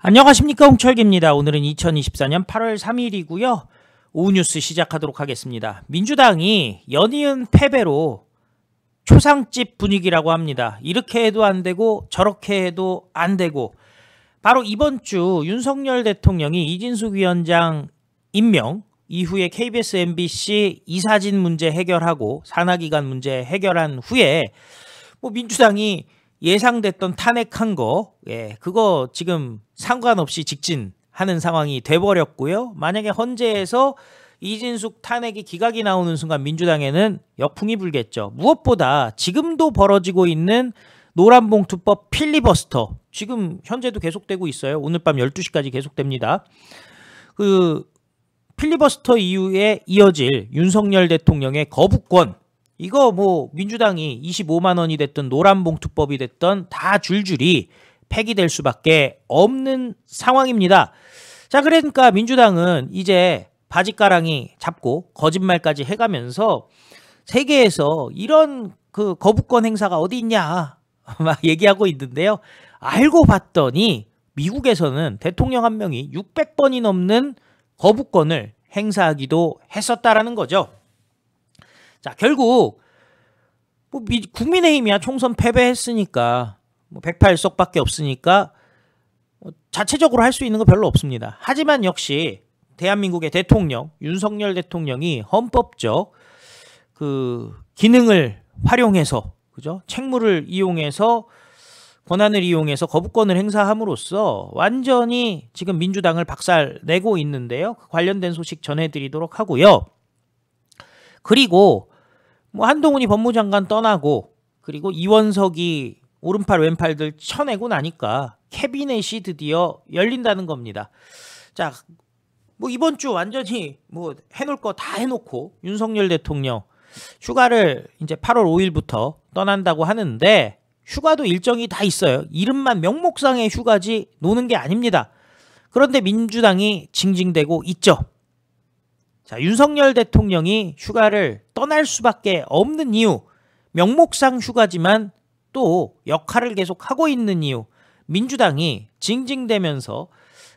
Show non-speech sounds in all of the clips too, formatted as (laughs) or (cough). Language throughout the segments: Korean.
안녕하십니까 홍철기입니다. 오늘은 2024년 8월 3일이고요. 오후 뉴스 시작하도록 하겠습니다. 민주당이 연이은 패배로 초상집 분위기라고 합니다. 이렇게 해도 안 되고 저렇게 해도 안 되고 바로 이번 주 윤석열 대통령이 이진숙 위원장 임명 이후에 KBS, MBC 이사진 문제 해결하고 산하기관 문제 해결한 후에 뭐 민주당이 예상됐던 탄핵한 거, 예, 그거 지금 상관없이 직진하는 상황이 돼버렸고요. 만약에 헌재에서 이진숙 탄핵이 기각이 나오는 순간 민주당에는 역풍이 불겠죠. 무엇보다 지금도 벌어지고 있는 노란봉투법 필리버스터 지금 현재도 계속되고 있어요. 오늘 밤 12시까지 계속됩니다. 그 필리버스터 이후에 이어질 윤석열 대통령의 거부권 이거 뭐 민주당이 25만 원이 됐든 노란봉투법이 됐든 다 줄줄이 폐기될 수밖에 없는 상황입니다. 자, 그러니까 민주당은 이제 바짓가랑이 잡고 거짓말까지 해가면서 세계에서 이런 그 거부권 행사가 어디 있냐 (laughs) 막 얘기하고 있는데요. 알고 봤더니 미국에서는 대통령 한 명이 600번이 넘는 거부권을 행사하기도 했었다라는 거죠. 자, 결국 뭐 국민의힘이야 총선 패배했으니까 뭐 108석밖에 없으니까 뭐 자체적으로 할 수 있는 거 별로 없습니다. 하지만 역시 대한민국의 대통령 윤석열 대통령이 헌법적 그 기능을 활용해서 그죠? 책무를 이용해서 권한을 이용해서 거부권을 행사함으로써 완전히 지금 민주당을 박살내고 있는데요. 그 관련된 소식 전해드리도록 하고요. 그리고 뭐 한동훈이 법무장관 떠나고 그리고 이원석이 오른팔 왼팔들 쳐내고 나니까 캐비넷이 드디어 열린다는 겁니다. 자, 뭐 이번 주 완전히 뭐 해놓을 거 다 해놓고 윤석열 대통령 휴가를 이제 8월 5일부터 떠난다고 하는데 휴가도 일정이 다 있어요. 이름만 명목상의 휴가지 노는 게 아닙니다. 그런데 민주당이 징징대고 있죠. 자, 윤석열 대통령이 휴가를 떠날 수밖에 없는 이유. 명목상 휴가지만 또 역할을 계속 하고 있는 이유 민주당이 징징대면서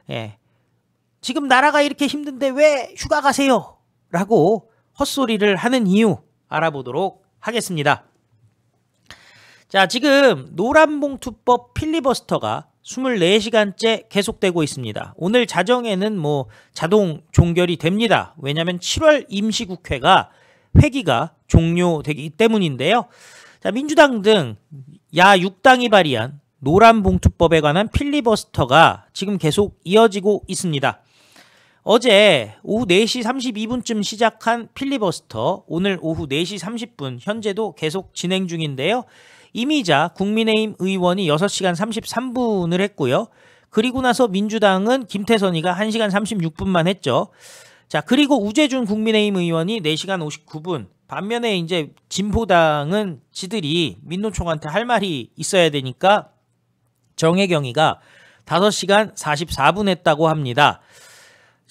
예, 지금 나라가 이렇게 힘든데 왜 휴가 가세요? 라고 헛소리를 하는 이유 알아보도록 하겠습니다. 자, 지금 노란봉투법 필리버스터가 24시간째 계속되고 있습니다. 오늘 자정에는 뭐 자동 종결이 됩니다. 왜냐하면 7월 임시국회가 회기가 종료되기 때문인데요. 자, 민주당 등 야 6당이 발의한 노란봉투법에 관한 필리버스터가 지금 계속 이어지고 있습니다. 어제 오후 4시 32분쯤 시작한 필리버스터 오늘 오후 4시 30분 현재도 계속 진행 중인데요. 이미자 국민의힘 의원이 6시간 33분을 했고요. 그리고 나서 민주당은 김태선이가 1시간 36분만 했죠. 자, 그리고 우재준 국민의힘 의원이 4시간 59분, 반면에 이제 진보당은 지들이 민노총한테 할 말이 있어야 되니까 정혜경이가 5시간 44분 했다고 합니다.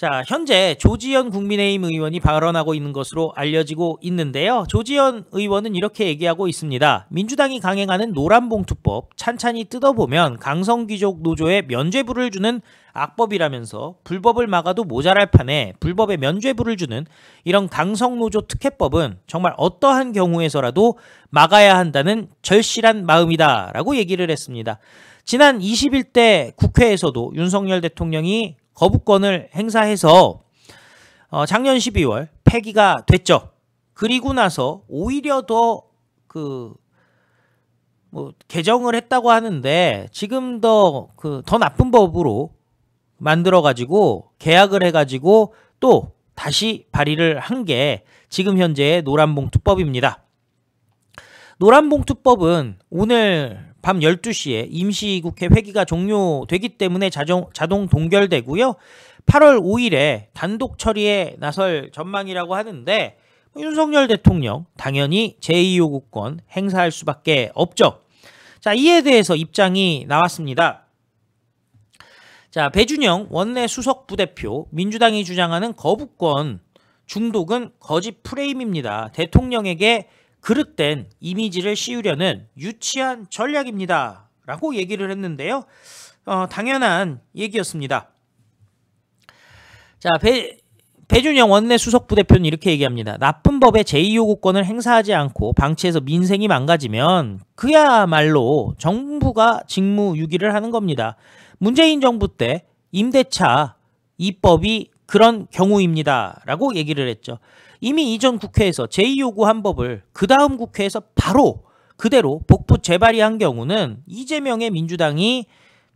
자, 현재 조지현 국민의힘 의원이 발언하고 있는 것으로 알려지고 있는데요. 조지현 의원은 이렇게 얘기하고 있습니다. 민주당이 강행하는 노란봉투법 찬찬히 뜯어보면 강성귀족 노조에 면죄부를 주는 악법이라면서 불법을 막아도 모자랄 판에 불법에 면죄부를 주는 이런 강성노조 특혜법은 정말 어떠한 경우에서라도 막아야 한다는 절실한 마음이다 라고 얘기를 했습니다. 지난 21대 국회에서도 윤석열 대통령이 거부권을 행사해서 어, 작년 12월 폐기가 됐죠. 그리고 나서 오히려 더 그 뭐 개정을 했다고 하는데 지금 더 그더 그, 나쁜 법으로 만들어 가지고 계약을 해 가지고 또 다시 발의를 한 게 지금 현재의 노란봉투법입니다. 노란봉투법은 오늘 밤 12시에 임시국회 회기가 종료되기 때문에 자정, 자동 동결되고요. 8월 5일에 단독 처리에 나설 전망이라고 하는데 뭐 윤석열 대통령 당연히 제2요구권 행사할 수밖에 없죠. 자 이에 대해서 입장이 나왔습니다. 자 배준영 원내 수석부대표 민주당이 주장하는 거부권 중독은 거짓 프레임입니다. 대통령에게 그릇된 이미지를 씌우려는 유치한 전략입니다. 라고 얘기를 했는데요. 어, 당연한 얘기였습니다. 자, 배, 배준영 원내 수석부대표는 이렇게 얘기합니다. 나쁜 법의 제2요구권을 행사하지 않고 방치해서 민생이 망가지면 그야말로 정부가 직무유기를 하는 겁니다. 문재인 정부 때 임대차 입법이 그런 경우입니다. 라고 얘기를 했죠. 이미 이전 국회에서 제2요구한 법을 그 다음 국회에서 바로 그대로 복부 재발의한 경우는 이재명의 민주당이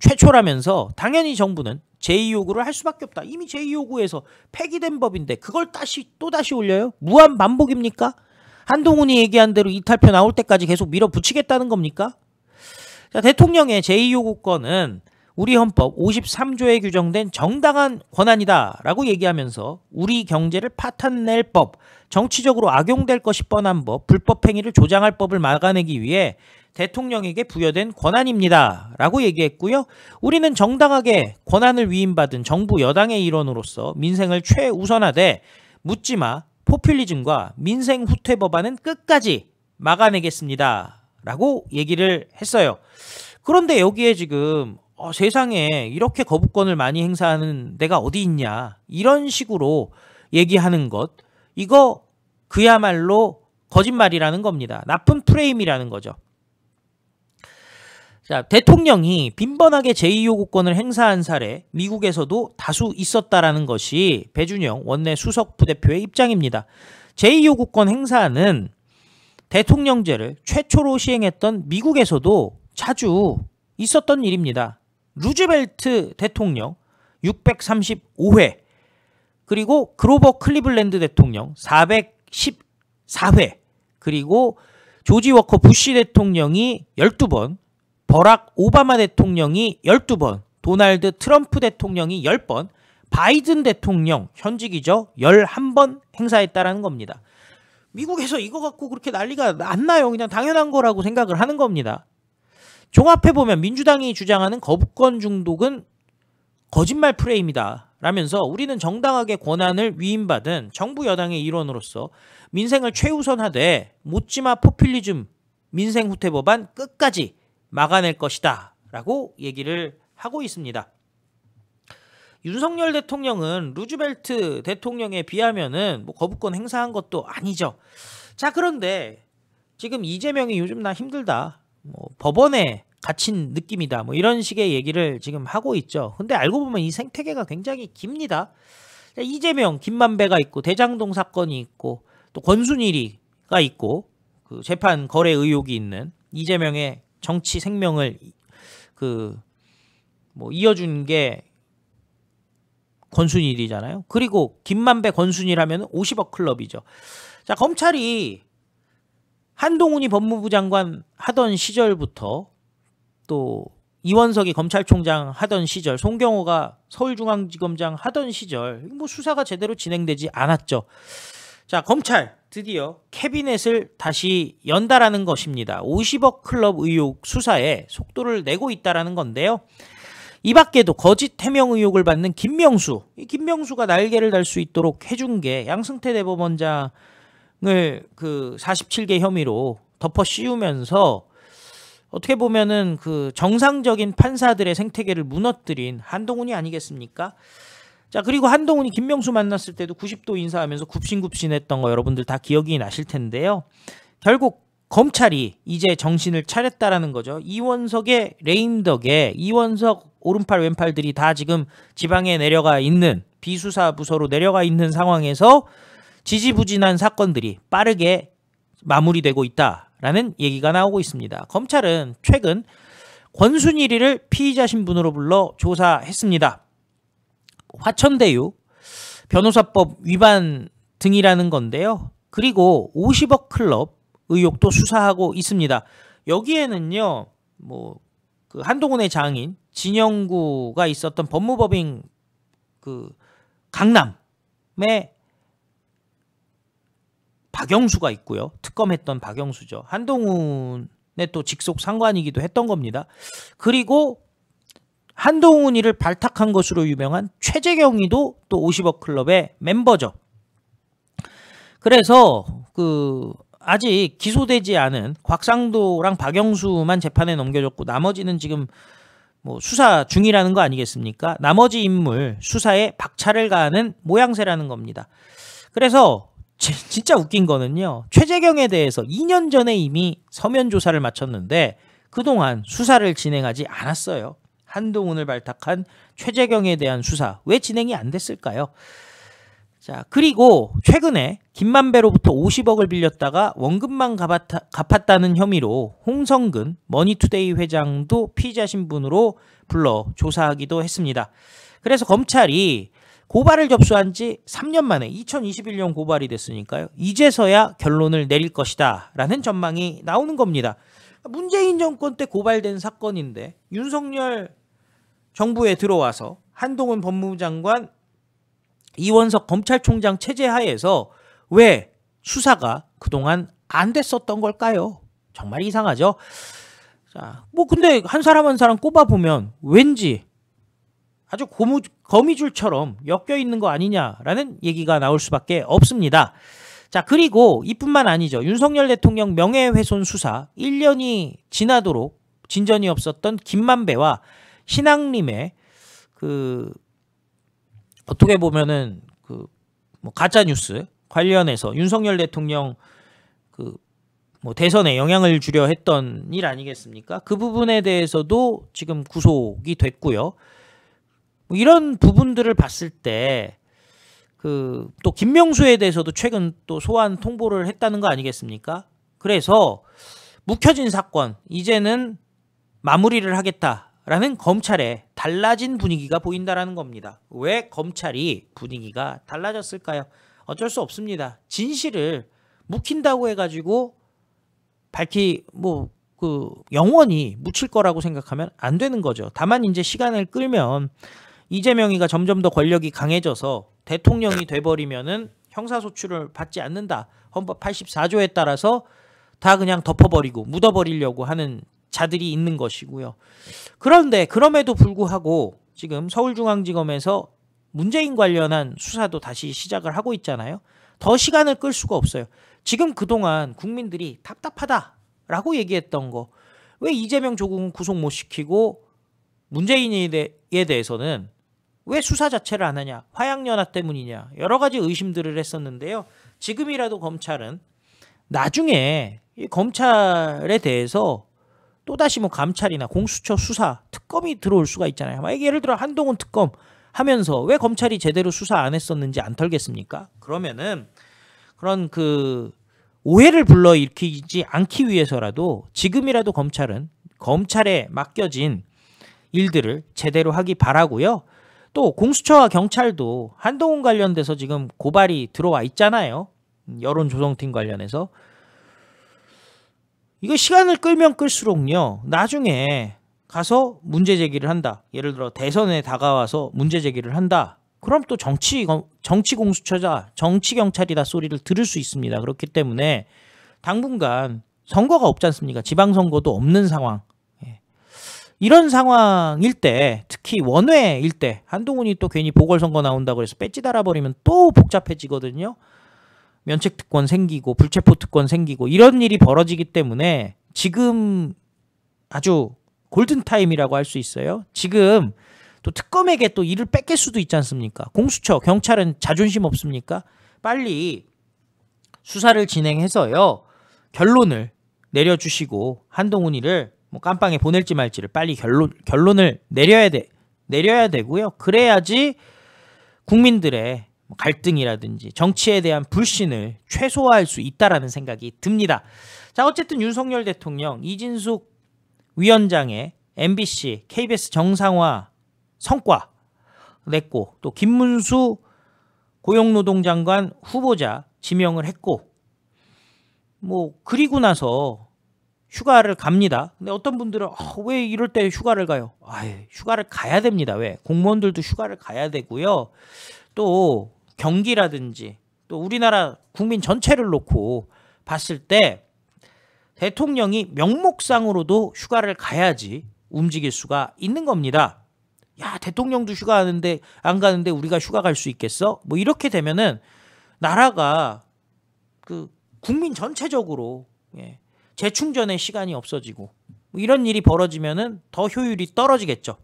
최초라면서 당연히 정부는 제2요구를 할 수밖에 없다. 이미 제2요구에서 폐기된 법인데 그걸 다시 또다시 올려요? 무한 반복입니까? 한동훈이 얘기한 대로 이탈표 나올 때까지 계속 밀어붙이겠다는 겁니까? 자, 대통령의 제2요구권은 우리 헌법 53조에 규정된 정당한 권한이다라고 얘기하면서 우리 경제를 파탄낼 법, 정치적으로 악용될 것이 뻔한 법, 불법 행위를 조장할 법을 막아내기 위해 대통령에게 부여된 권한입니다. 라고 얘기했고요. 우리는 정당하게 권한을 위임받은 정부 여당의 일원으로서 민생을 최우선하되 묻지마 포퓰리즘과 민생 후퇴 법안은 끝까지 막아내겠습니다. 라고 얘기를 했어요. 그런데 여기에 지금 어, 세상에 이렇게 거부권을 많이 행사하는 내가 어디 있냐 이런 식으로 얘기하는 것 이거 그야말로 거짓말이라는 겁니다. 나쁜 프레임이라는 거죠. 자, 대통령이 빈번하게 제2요구권을 행사한 사례 미국에서도 다수 있었다라는 것이 배준영 원내 수석 부대표의 입장입니다. 제2요구권 행사는 대통령제를 최초로 시행했던 미국에서도 자주 있었던 일입니다. 루즈벨트 대통령 635회 그리고 그로버 클리블랜드 대통령 414회 그리고 조지 워커 부시 대통령이 12번 버락 오바마 대통령이 12번 도널드 트럼프 대통령이 10번 바이든 대통령 현직이죠 11번 행사했다라는 겁니다. 미국에서 이거 갖고 그렇게 난리가 안 나요. 그냥 당연한 거라고 생각을 하는 겁니다. 종합해보면 민주당이 주장하는 거부권 중독은 거짓말 프레임이다. 라면서 우리는 정당하게 권한을 위임받은 정부 여당의 일원으로서 민생을 최우선하되 못지마 포퓰리즘 민생 후퇴 법안 끝까지 막아낼 것이다. 라고 얘기를 하고 있습니다. 윤석열 대통령은 루즈벨트 대통령에 비하면은 뭐 거부권 행사한 것도 아니죠. 자, 그런데 지금 이재명이 요즘 나 힘들다. 뭐 법원에 갇힌 느낌이다. 뭐 이런 식의 얘기를 지금 하고 있죠. 근데 알고 보면 이 생태계가 굉장히 깁니다. 이재명, 김만배가 있고 대장동 사건이 있고 또 권순일이가 있고 그 재판 거래 의혹이 있는 이재명의 정치 생명을 그 뭐 이어준 게 권순일이잖아요. 그리고 김만배 권순일 하면 50억 클럽이죠. 자 검찰이 한동훈이 법무부 장관 하던 시절부터 또 이원석이 검찰총장 하던 시절, 송경호가 서울중앙지검장 하던 시절, 뭐 수사가 제대로 진행되지 않았죠. 자, 검찰 드디어 캐비넷을 다시 연다라는 것입니다. 50억 클럽 의혹 수사에 속도를 내고 있다라는 건데요. 이 밖에도 거짓 해명 의혹을 받는 김명수, 이 김명수가 날개를 달 수 있도록 해준 게 양승태 대법원장 을그 47개 혐의로 덮어 씌우면서 어떻게 보면은 그 정상적인 판사들의 생태계를 무너뜨린 한동훈이 아니겠습니까? 자, 그리고 한동훈이 김명수 만났을 때도 90도 인사하면서 굽신굽신했던 거 여러분들 다 기억이 나실 텐데요. 결국 검찰이 이제 정신을 차렸다라는 거죠. 이원석의 레임 덕에 이원석 오른팔 왼팔들이 다 지금 지방에 내려가 있는 비수사 부서로 내려가 있는 상황에서 지지부진한 사건들이 빠르게 마무리되고 있다라는 얘기가 나오고 있습니다. 검찰은 최근 권순일이를 피의자 신분으로 불러 조사했습니다. 화천대유 변호사법 위반 등이라는 건데요. 그리고 50억 클럽 의혹도 수사하고 있습니다. 여기에는요, 뭐, 그 한동훈의 장인 진영구가 있었던 법무법인 그 강남의 박영수가 있고요. 특검했던 박영수죠. 한동훈의 또 직속 상관이기도 했던 겁니다. 그리고 한동훈이를 발탁한 것으로 유명한 최재경이도 또 50억 클럽의 멤버죠. 그래서 그 아직 기소되지 않은 곽상도랑 박영수만 재판에 넘겨졌고 나머지는 지금 뭐 수사 중이라는 거 아니겠습니까? 나머지 인물 수사에 박차를 가하는 모양새라는 겁니다. 그래서 진짜 웃긴 거는요. 최재경에 대해서 2년 전에 이미 서면 조사를 마쳤는데 그동안 수사를 진행하지 않았어요. 한동훈을 발탁한 최재경에 대한 수사 왜 진행이 안 됐을까요? 자 그리고 최근에 김만배로부터 50억을 빌렸다가 원금만 갚았다, 는 혐의로 홍성근 머니투데이 회장도 피의자 신분으로 불러 조사하기도 했습니다. 그래서 검찰이 고발을 접수한 지 3년 만에 2021년 고발이 됐으니까요. 이제서야 결론을 내릴 것이다 라는 전망이 나오는 겁니다. 문재인 정권 때 고발된 사건인데 윤석열 정부에 들어와서 한동훈 법무부 장관 이원석 검찰총장 체제 하에서 왜 수사가 그동안 안 됐었던 걸까요? 정말 이상하죠. 자, 뭐 근데 한 사람 한 사람 꼽아보면 왠지 아주 고무, 거미줄처럼 엮여 있는 거 아니냐라는 얘기가 나올 수밖에 없습니다. 자, 그리고 이뿐만 아니죠. 윤석열 대통령 명예훼손 수사 1년이 지나도록 진전이 없었던 김만배와 신앙님의 그 어떻게 보면은 그뭐 가짜 뉴스 관련해서 윤석열 대통령 그 뭐 대선에 영향을 주려 했던 일 아니겠습니까? 그 부분에 대해서도 지금 구속이 됐고요. 뭐 이런 부분들을 봤을 때 그 또 김명수에 대해서도 최근 또 소환 통보를 했다는 거 아니겠습니까? 그래서 묵혀진 사건 이제는 마무리를 하겠다라는 검찰의 달라진 분위기가 보인다라는 겁니다. 왜 검찰이 분위기가 달라졌을까요? 어쩔 수 없습니다. 진실을 묵힌다고 해가지고 밝히 뭐 그 영원히 묻힐 거라고 생각하면 안 되는 거죠. 다만 이제 시간을 끌면 이재명이가 점점 더 권력이 강해져서 대통령이 네. 돼버리면은 형사소출을 받지 않는다. 헌법 84조에 따라서 다 그냥 덮어버리고 묻어버리려고 하는 자들이 있는 것이고요. 그런데 그럼에도 불구하고 지금 서울중앙지검에서 문재인 관련한 수사도 다시 시작을 하고 있잖아요. 더 시간을 끌 수가 없어요. 지금 그동안 국민들이 답답하다라고 얘기했던 거. 왜 이재명 조국은 구속 못 시키고 문재인에 대해서는 왜 수사 자체를 안 하냐? 화양연화 때문이냐? 여러 가지 의심들을 했었는데요. 지금이라도 검찰은 나중에 이 검찰에 대해서 또다시 뭐 감찰이나 공수처 수사 특검이 들어올 수가 있잖아요. 만 예를 들어 한동훈 특검 하면서 왜 검찰이 제대로 수사 안 했었는지 안 털겠습니까? 그러면은 그런 그 오해를 불러일으키지 않기 위해서라도 지금이라도 검찰은 검찰에 맡겨진 일들을 제대로 하기 바라고요. 또 공수처와 경찰도 한동훈 관련돼서 지금 고발이 들어와 있잖아요. 음, 여론 조성팀 관련해서 이거 시간을 끌면 끌수록요. 나중에 가서 문제 제기를 한다. 예를 들어 대선에 다가와서 문제 제기를 한다. 그럼 또 정치 정치 공수처자, 정치 경찰이다 소리를 들을 수 있습니다. 그렇기 때문에 당분간 선거가 없지 않습니까? 지방 선거도 없는 상황. 이런 상황일 때 특히 원외일 때 한동훈이 또 괜히 보궐선거 나온다고 해서 뺏지 달아버리면 또 복잡해지거든요. 면책특권 생기고 불체포특권 생기고 이런 일이 벌어지기 때문에 지금 아주 골든타임이라고 할 수 있어요. 지금 또 특검에게 또 일을 뺏길 수도 있지 않습니까? 공수처, 경찰은 자존심 없습니까? 빨리 수사를 진행해서요. 결론을 내려주시고 한동훈이를 뭐 깜빵에 보낼지 말지를 빨리 결론 결론을 내려야 돼 내려야 되고요. 그래야지 국민들의 뭐 갈등이라든지 정치에 대한 불신을 최소화할 수 있다라는 생각이 듭니다. 자, 어쨌든 윤석열 대통령, 이진숙 위원장의 MBC, KBS 정상화 성과 냈고 또 김문수 고용노동장관 후보자 지명을 했고 뭐 그리고 나서 휴가를 갑니다. 근데 어떤 분들은 아, 왜 이럴 때 휴가를 가요? 아, 휴가를 가야 됩니다. 왜? 공무원들도 휴가를 가야 되고요. 또 경기라든지 또 우리나라 국민 전체를 놓고 봤을 때 대통령이 명목상으로도 휴가를 가야지 움직일 수가 있는 겁니다. 야, 대통령도 휴가 하는데 안 가는데 우리가 휴가 갈 수 있겠어? 뭐 이렇게 되면은 나라가 그 국민 전체적으로 예, 재충전의 시간이 없어지고 뭐 이런 일이 벌어지면더 효율이 떨어지겠죠.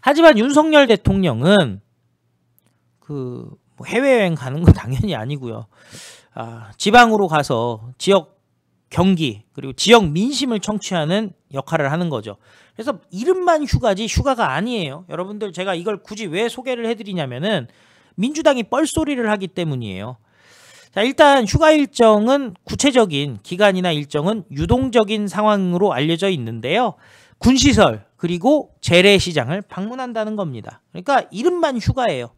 하지만 윤석열 대통령은 그 뭐 해외여행 가는 건 (laughs) 당연히 아니고요. 아, 지방으로 가서 지역 경기 그리고 지역 민심을 청취하는 역할을 하는 거죠. 그래서 이름만 휴가지 휴가가 아니에요. 여러분들 제가 이걸 굳이 왜 소개를 해드리냐면은 민주당이 뻘소리를 하기 때문이에요. 자, 일단 휴가 일정은 구체적인 기간이나 일정은 유동적인 상황으로 알려져 있는데요. 군시설 그리고 재래시장을 방문한다는 겁니다. 그러니까 이름만 휴가예요.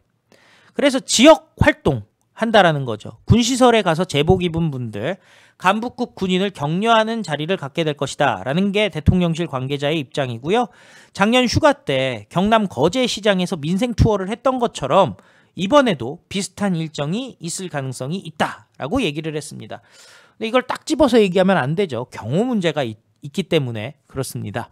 그래서 지역 활동 한다라는 거죠. 군시설에 가서 제복 입은 분들, 간부급 군인을 격려하는 자리를 갖게 될 것이다 라는 게 대통령실 관계자의 입장이고요. 작년 휴가 때 경남 거제시장에서 민생 투어를 했던 것처럼 이번에도 비슷한 일정이 있을 가능성이 있다라고 얘기를 했습니다. 근데 이걸 딱 집어서 얘기하면 안 되죠. 경호 문제가 있, 있기 때문에 그렇습니다.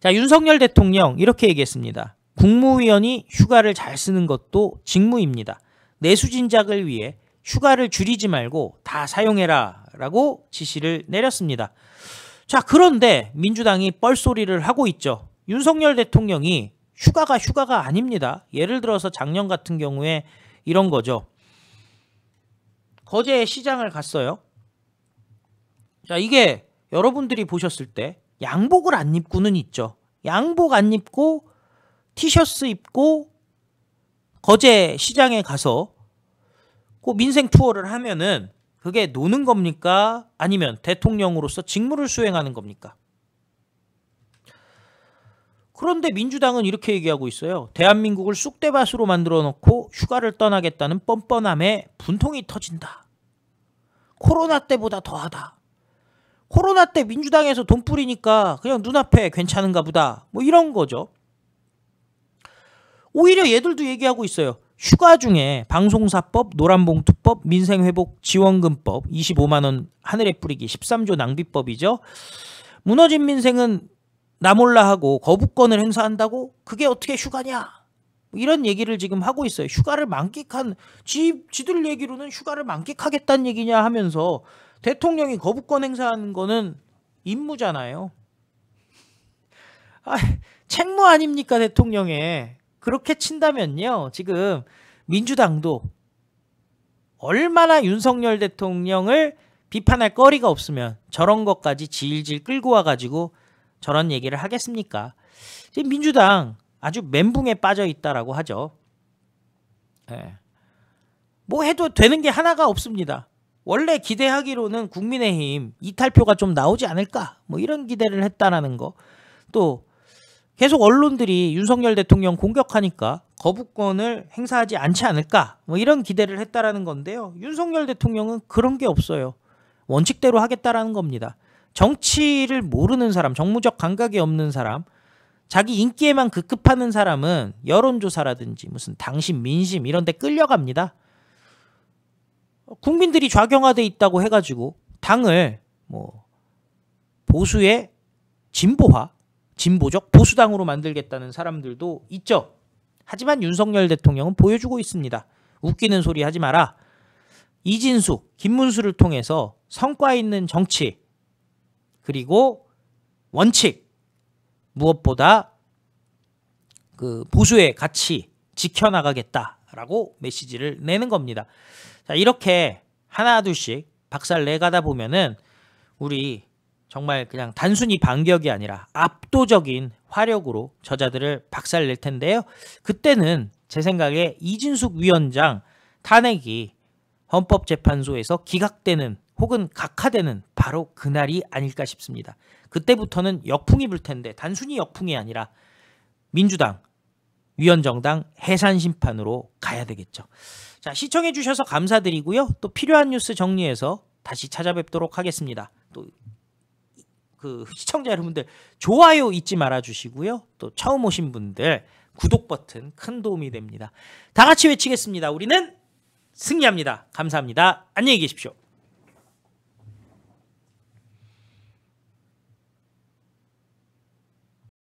자, 윤석열 대통령 이렇게 얘기했습니다. 국무위원이 휴가를 잘 쓰는 것도 직무입니다. 내수 진작을 위해 휴가를 줄이지 말고 다 사용해라 라고 지시를 내렸습니다. 자, 그런데 민주당이 뻘소리를 하고 있죠. 윤석열 대통령이 휴가가 휴가가 아닙니다. 예를 들어서 작년 같은 경우에 이런 거죠. 거제 시장을 갔어요. 자, 이게 여러분들이 보셨을 때 양복을 안 입고는 있죠. 양복 안 입고 티셔츠 입고 거제 시장에 가서 그 민생 투어를 하면은 그게 노는 겁니까? 아니면 대통령으로서 직무를 수행하는 겁니까? 그런데 민주당은 이렇게 얘기하고 있어요. 대한민국을 쑥대밭으로 만들어 놓고 휴가를 떠나겠다는 뻔뻔함에 분통이 터진다. 코로나 때보다 더하다. 코로나 때 민주당에서 돈 뿌리니까 그냥 눈앞에 괜찮은가 보다. 뭐 이런 거죠. 오히려 얘들도 얘기하고 있어요. 휴가 중에 방송사법, 노란봉투법, 민생회복 지원금법, 25만 원 하늘에 뿌리기, 13조 낭비법이죠. 무너진 민생은 나몰라하고 거부권을 행사한다고 그게 어떻게 휴가냐 뭐 이런 얘기를 지금 하고 있어요. 휴가를 만끽한 지, 지들 얘기로는 휴가를 만끽하겠다는 얘기냐 하면서 대통령이 거부권 행사하는 거는 임무잖아요. 아, 책무 아닙니까 대통령에 그렇게 친다면요 지금 민주당도 얼마나 윤석열 대통령을 비판할 거리가 없으면 저런 것까지 질질 끌고 와가지고 저런 얘기를 하겠습니까? 지금 민주당 아주 멘붕에 빠져 있다라고 하죠. 네. 뭐 해도 되는 게 하나가 없습니다. 원래 기대하기로는 국민의힘 이탈표가 좀 나오지 않을까 뭐 이런 기대를 했다라는 거. 또 계속 언론들이 윤석열 대통령 공격하니까 거부권을 행사하지 않지 않을까 뭐 이런 기대를 했다라는 건데요. 윤석열 대통령은 그런 게 없어요. 원칙대로 하겠다라는 겁니다. 정치를 모르는 사람, 정무적 감각이 없는 사람, 자기 인기에만 급급하는 사람은 여론조사라든지 무슨 당신 민심 이런 데 끌려갑니다. 국민들이 좌경화돼 있다고 해가지고 당을 뭐 보수의 진보화, 진보적 보수당으로 만들겠다는 사람들도 있죠. 하지만 윤석열 대통령은 보여주고 있습니다. 웃기는 소리 하지 마라. 이진수, 김문수를 통해서 성과 있는 정치, 그리고 원칙 무엇보다 그 보수의 가치 지켜나가겠다라고 메시지를 내는 겁니다. 자 이렇게 하나 둘씩 박살 내가다 보면은 우리 정말 그냥 단순히 반격이 아니라 압도적인 화력으로 저자들을 박살 낼 텐데요. 그때는 제 생각에 이진숙 위원장 탄핵이 헌법재판소에서 기각되는 혹은 각하되는 바로 그날이 아닐까 싶습니다. 그때부터는 역풍이 불 텐데 단순히 역풍이 아니라 민주당, 위원정당 해산 심판으로 가야 되겠죠. 자, 시청해 주셔서 감사드리고요. 또 필요한 뉴스 정리해서 다시 찾아뵙도록 하겠습니다. 또 그 시청자 여러분들 좋아요 잊지 말아 주시고요. 또 처음 오신 분들 구독 버튼 큰 도움이 됩니다. 다 같이 외치겠습니다. 우리는 승리합니다. 감사합니다. 안녕히 계십시오.